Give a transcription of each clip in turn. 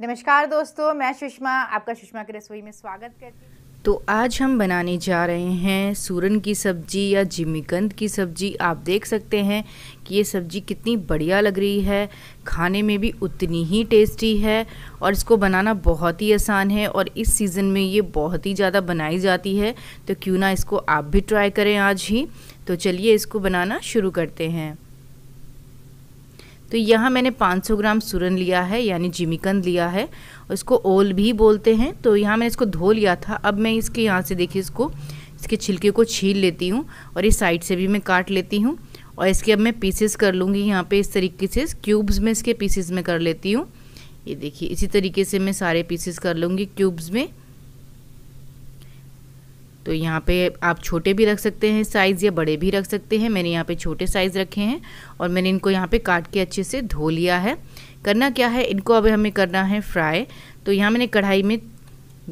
नमस्कार दोस्तों मैं सुषमा आपका सुषमा की रसोई में स्वागत करती हूँ तो आज हम बनाने जा रहे हैं सूरन की सब्ज़ी या जिमीकंद की सब्ज़ी आप देख सकते हैं कि ये सब्ज़ी कितनी बढ़िया लग रही है खाने में भी उतनी ही टेस्टी है और इसको बनाना बहुत ही आसान है और इस सीज़न में ये बहुत ही ज़्यादा बनाई जाती है तो क्यों ना इसको आप भी ट्राई करें आज ही तो चलिए इसको बनाना शुरू करते हैं तो यहाँ मैंने 500 ग्राम सुरन लिया है यानी जिमिकंद लिया है और इसको ओल भी बोलते हैं तो यहाँ मैंने इसको धो लिया था अब मैं इसके यहाँ से देखिए इसको इसके छिलके को छील लेती हूँ और इस साइड से भी मैं काट लेती हूँ और इसके अब मैं पीसेस कर लूँगी यहाँ पे इस तरीके से क्यूब्स में इसके पीसेस में कर लेती हूँ ये देखिए इसी तरीके से मैं सारे पीसेस कर लूँगी क्यूब्स में तो यहाँ पे आप छोटे भी रख सकते हैं साइज़ या बड़े भी रख सकते हैं मैंने यहाँ पे छोटे साइज़ रखे हैं और मैंने इनको यहाँ पे काट के अच्छे से धो लिया है करना क्या है इनको अब हमें करना है फ्राई तो यहाँ मैंने कढ़ाई में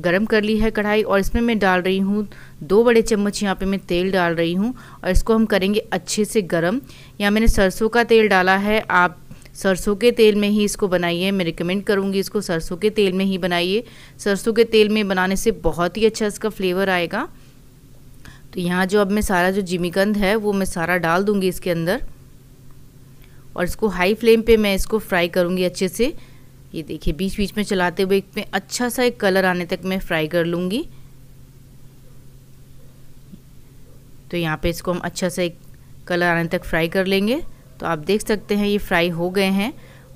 गरम कर ली है कढ़ाई और इसमें मैं डाल रही हूँ दो बड़े चम्मच यहाँ पे मैं तेल डाल रही हूँ और इसको हम करेंगे अच्छे से गरम यहाँ मैंने सरसों का तेल डाला है आप सरसों के तेल में ही इसको बनाइए मैं रिकमेंड करूँगी इसको सरसों के तेल में ही बनाइए सरसों के तेल में बनाने से बहुत ही अच्छा इसका फ्लेवर आएगा तो यहाँ जो अब मैं सारा जो जिमीकंद है वो मैं सारा डाल दूँगी इसके अंदर और इसको हाई फ्लेम पे मैं इसको फ्राई करूँगी अच्छे से ये देखिए बीच बीच में चलाते हुए में अच्छा सा एक कलर आने तक मैं फ्राई कर लूँगी तो यहाँ पे इसको हम अच्छा सा एक कलर आने तक फ्राई कर लेंगे तो आप देख सकते हैं ये फ्राई हो गए हैं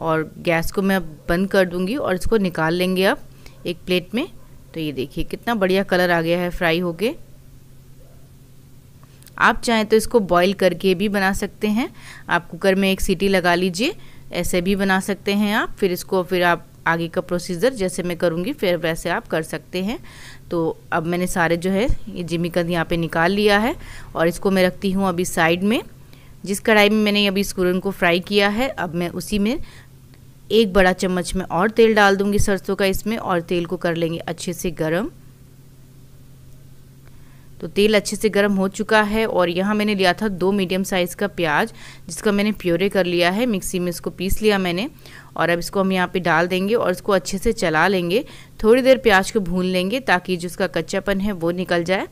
और गैस को मैं अब बंद कर दूँगी और इसको निकाल लेंगे अब एक प्लेट में तो ये देखिए कितना बढ़िया कलर आ गया है फ्राई होके आप चाहें तो इसको बॉईल करके भी बना सकते हैं आप कुकर में एक सीटी लगा लीजिए ऐसे भी बना सकते हैं आप फिर इसको फिर आप आगे का प्रोसीजर जैसे मैं करूँगी फिर वैसे आप कर सकते हैं तो अब मैंने सारे जो है ये कंद यहाँ पर निकाल लिया है और इसको मैं रखती हूँ अभी साइड में जिस कढ़ाई में मैंने अभी स्कूरन को फ्राई किया है अब मैं उसी में एक बड़ा चम्मच में और तेल डाल दूँगी सरसों का इसमें और तेल को कर लेंगे अच्छे से गर्म तो तेल अच्छे से गर्म हो चुका है और यहाँ मैंने लिया था दो मीडियम साइज़ का प्याज जिसका मैंने प्योरे कर लिया है मिक्सी में इसको पीस लिया मैंने और अब इसको हम यहाँ पे डाल देंगे और इसको अच्छे से चला लेंगे थोड़ी देर प्याज को भून लेंगे ताकि जो उसका कच्चापन है वो निकल जाए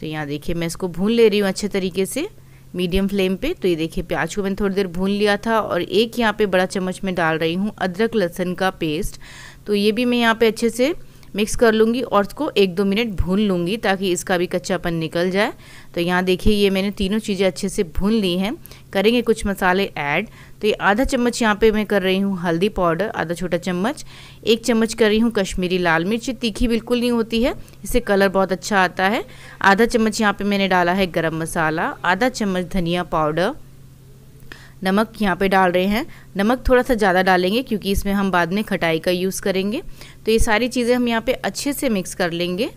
तो यहाँ देखिए मैं इसको भून ले रही हूँ अच्छे तरीके से मीडियम फ्लेम पे तो ये देखिए प्याज को मैंने थोड़ी देर भून लिया था और एक यहाँ पे बड़ा चम्मच में डाल रही हूँ अदरक लहसुन का पेस्ट तो ये भी मैं यहाँ पे अच्छे से मिक्स कर लूँगी और इसको एक दो मिनट भून लूँगी ताकि इसका भी कच्चापन निकल जाए तो यहाँ देखिए ये मैंने तीनों चीज़ें अच्छे से भून ली हैं करेंगे कुछ मसाले ऐड तो ये आधा चम्मच यहाँ पे मैं कर रही हूँ हल्दी पाउडर आधा छोटा चम्मच एक चम्मच कर रही हूँ कश्मीरी लाल मिर्च तीखी बिल्कुल नहीं होती है इससे कलर बहुत अच्छा आता है आधा चम्मच यहाँ पर मैंने डाला है गर्म मसाला आधा चम्मच धनिया पाउडर नमक यहाँ पे डाल रहे हैं नमक थोड़ा सा ज़्यादा डालेंगे क्योंकि इसमें हम बाद में खटाई का यूज़ करेंगे तो ये सारी चीज़ें हम यहाँ पे अच्छे से मिक्स कर लेंगे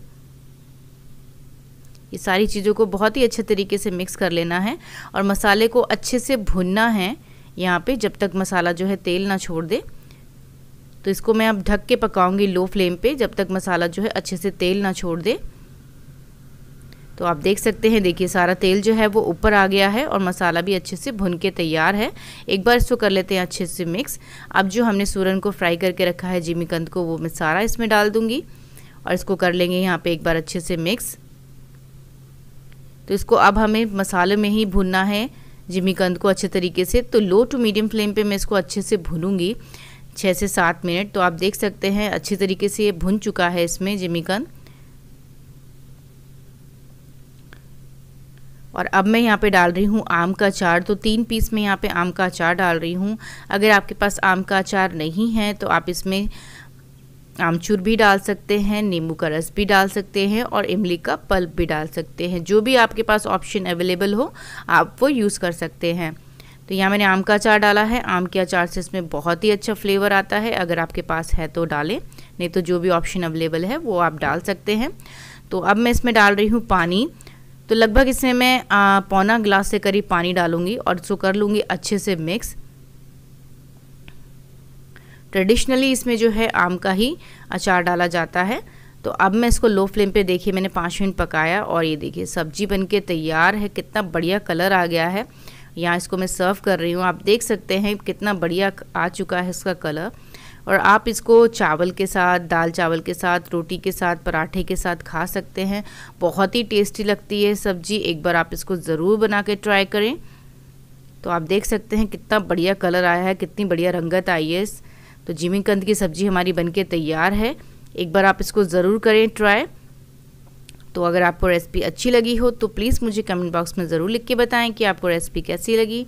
ये सारी चीज़ों को बहुत ही अच्छे तरीके से मिक्स कर लेना है और मसाले को अच्छे से भुनना है यहाँ पर जब तक मसाला जो है तेल ना छोड़ दे तो इसको मैं अब ढक के पकाऊंगी लो फ्लेम पे जब तक मसाला जो है अच्छे से तेल ना छोड़ दे तो आप देख सकते हैं देखिए सारा तेल जो है वो ऊपर आ गया है और मसाला भी अच्छे से भुन के तैयार है एक बार इसको कर लेते हैं अच्छे से मिक्स अब जो हमने सूरन को फ्राई करके रखा है जिमीकंद को वो मैं सारा इसमें डाल दूँगी और इसको कर लेंगे यहाँ पे एक बार अच्छे से मिक्स तो इसको अब हमें मसाले में ही भुनना है जिमीकंद को अच्छे तरीके से तो लो टू मीडियम फ्लेम पर मैं इसको अच्छे से भूनूंगी छः से सात मिनट तो आप देख सकते हैं अच्छे तरीके से ये भुन चुका है इसमें जिमीकंद और अब मैं यहाँ पे डाल रही हूँ आम का अचार तो तीन पीस में यहाँ पे आम का अचार डाल रही हूँ अगर आपके पास आम का अचार नहीं है तो आप इसमें आमचूर भी डाल सकते हैं नींबू का रस भी डाल सकते हैं और इमली का पल्प भी डाल सकते हैं जो भी आपके पास ऑप्शन अवेलेबल हो आप वो यूज़ कर सकते हैं तो यहाँ मैंने आम का अचार डाला है आम के अचार से इसमें बहुत ही अच्छा फ्लेवर आता है अगर आपके पास है तो डालें नहीं तो जो भी ऑप्शन अवेलेबल है वो आप डाल सकते हैं तो अब मैं इसमें डाल रही हूँ पानी तो लगभग इसमें मैं पौना ग्लास से करीब पानी डालूंगी और इसको कर लूँगी अच्छे से मिक्स ट्रेडिशनली इसमें जो है आम का ही अचार डाला जाता है तो अब मैं इसको लो फ्लेम पे देखिए मैंने पाँच मिनट पकाया और ये देखिए सब्जी बनके तैयार है कितना बढ़िया कलर आ गया है यहाँ इसको मैं सर्व कर रही हूँ आप देख सकते हैं कितना बढ़िया आ चुका है इसका कलर और आप इसको चावल के साथ दाल चावल के साथ रोटी के साथ पराठे के साथ खा सकते हैं बहुत ही टेस्टी लगती है सब्जी एक बार आप इसको ज़रूर बना के ट्राई करें तो आप देख सकते हैं कितना बढ़िया कलर आया है कितनी बढ़िया रंगत आई है तो जिमिकंद की सब्ज़ी हमारी बनके तैयार है एक बार आप इसको ज़रूर करें ट्राई तो अगर आपको रेसिपी अच्छी लगी हो तो प्लीज़ मुझे कमेंट बॉक्स में ज़रूर लिख के बताएँ कि आपको रेसिपी कैसी लगी